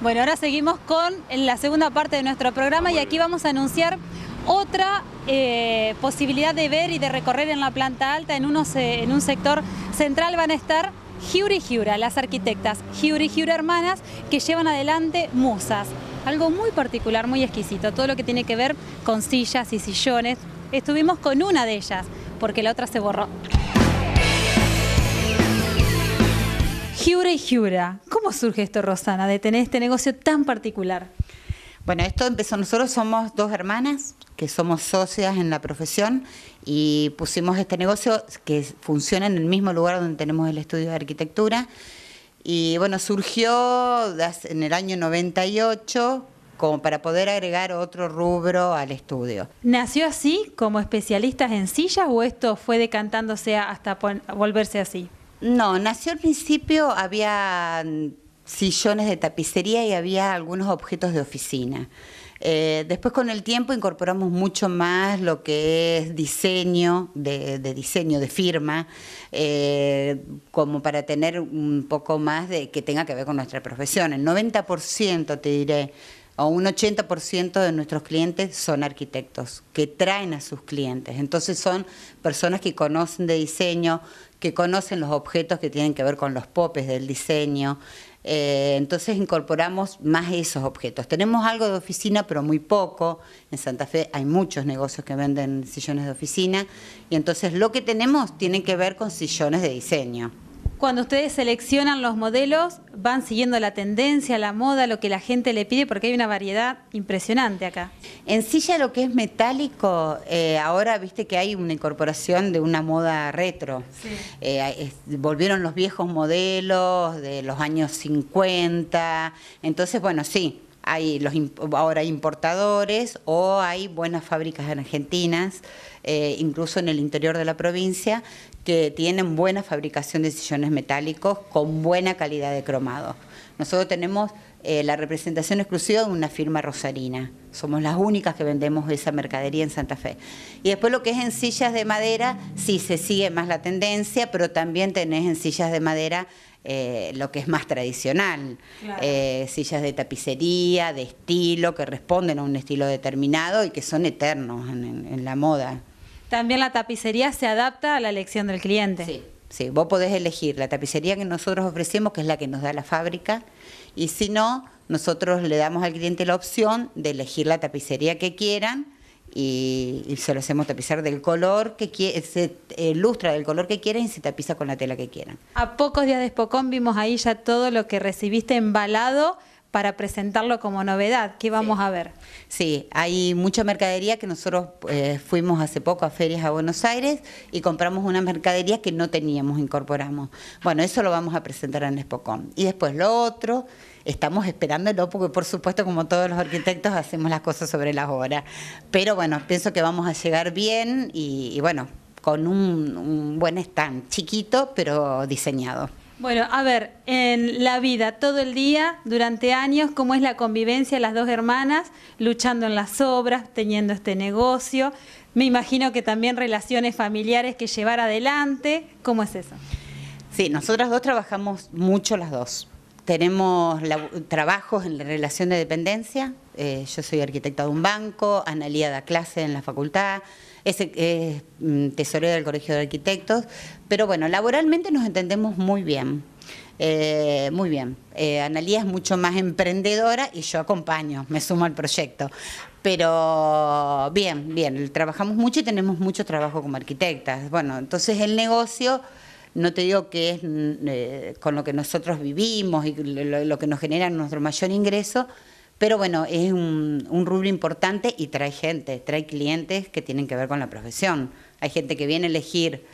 Bueno, ahora seguimos con la segunda parte de nuestro programa ah, y aquí vamos a anunciar otra eh, posibilidad de ver y de recorrer en la planta alta, en, eh, en un sector central van a estar Giuri Giura, las arquitectas Giuri Giura hermanas que llevan adelante musas. Algo muy particular, muy exquisito, todo lo que tiene que ver con sillas y sillones. Estuvimos con una de ellas, porque la otra se borró. Jura y Jura, ¿cómo surge esto, Rosana, de tener este negocio tan particular? Bueno, esto empezó, nosotros somos dos hermanas que somos socias en la profesión y pusimos este negocio que funciona en el mismo lugar donde tenemos el estudio de arquitectura. Y bueno, surgió en el año 98 como para poder agregar otro rubro al estudio. ¿Nació así como especialistas en sillas o esto fue decantándose hasta volverse así? No, nació al principio, había mm, sillones de tapicería y había algunos objetos de oficina. Eh, después con el tiempo incorporamos mucho más lo que es diseño, de, diseño de firma, eh, como para tener un poco más de que tenga que ver con nuestra profesión. El 90% te diré un 80% de nuestros clientes son arquitectos, que traen a sus clientes. Entonces son personas que conocen de diseño, que conocen los objetos que tienen que ver con los popes del diseño. Eh, entonces incorporamos más esos objetos. Tenemos algo de oficina, pero muy poco. En Santa Fe hay muchos negocios que venden sillones de oficina. Y entonces lo que tenemos tiene que ver con sillones de diseño cuando ustedes seleccionan los modelos, van siguiendo la tendencia, la moda, lo que la gente le pide, porque hay una variedad impresionante acá. En silla lo que es metálico, eh, ahora viste que hay una incorporación de una moda retro. Sí. Eh, volvieron los viejos modelos de los años 50, entonces bueno, sí, hay los, ahora hay importadores o hay buenas fábricas argentinas, eh, incluso en el interior de la provincia, que tienen buena fabricación de sillones metálicos con buena calidad de cromado. Nosotros tenemos eh, la representación exclusiva de una firma rosarina. Somos las únicas que vendemos esa mercadería en Santa Fe. Y después lo que es en sillas de madera, sí se sigue más la tendencia, pero también tenés en sillas de madera eh, lo que es más tradicional, eh, sillas de tapicería, de estilo, que responden a un estilo determinado y que son eternos en, la moda. También la tapicería se adapta a la elección del cliente. Sí, vos podés elegir la tapicería que nosotros ofrecemos, que es la que nos da la fábrica, y si no, nosotros le damos al cliente la opción de elegir la tapicería que quieran y, se lo hacemos tapizar del color que quieran, se ilustra eh, del color que quieran y se tapiza con la tela que quieran. A pocos días de Spocón vimos ahí ya todo lo que recibiste embalado para presentarlo como novedad. ¿Qué vamos a ver? Sí, hay mucha mercadería que nosotros eh, fuimos hace poco a ferias a Buenos Aires y compramos una mercadería que no teníamos, incorporamos. Bueno, eso lo vamos a presentar en Espocón. Y después lo otro, estamos esperándolo porque por supuesto como todos los arquitectos hacemos las cosas sobre las horas. Pero bueno, pienso que vamos a llegar bien y, bueno, con un buen stand, chiquito pero diseñado. Bueno, a ver, en la vida, todo el día, durante años, cómo es la convivencia de las dos hermanas, luchando en las obras, teniendo este negocio. Me imagino que también relaciones familiares que llevar adelante. ¿Cómo es eso? Sí, nosotras dos trabajamos mucho las dos tenemos trabajos en la relación de dependencia. Eh, yo soy arquitecta de un banco, Analía da clase en la facultad, es, es mm, tesorera del Colegio de Arquitectos, pero bueno, laboralmente nos entendemos muy bien. Eh, muy bien, eh, Analía es mucho más emprendedora y yo acompaño, me sumo al proyecto. Pero bien, bien, trabajamos mucho y tenemos mucho trabajo como arquitectas. Bueno, entonces el negocio no te digo que es mm, eh, con lo que nosotros vivimos y lo, que nos genera nuestro mayor ingreso, pero bueno, es un, rubro importante y trae gente, trae clientes que tienen que ver con la profesión. Hay gente que viene a elegir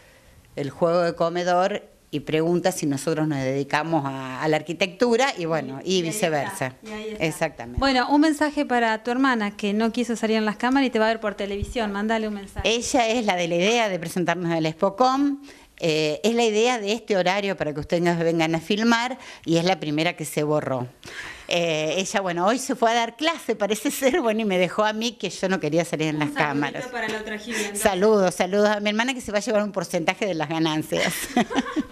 el juego de comedor y pregunta si nosotros nos dedicamos a, la arquitectura y bueno, y, viceversa. Exactamente. Bueno, un mensaje para tu hermana que no quiso salir en las cámaras y te va a ver por televisión. Mándale un mensaje. Ella es la de la idea de presentarnos al Expocom. Eh, es la idea de este horario para que ustedes nos vengan a filmar y es la primera que se borró. Eh, ella, bueno, hoy se fue a dar clase, parece ser, bueno, y me dejó a mí que yo no quería salir en las cámaras. Saludos, saludos a mi hermana que se va a llevar un porcentaje de las ganancias.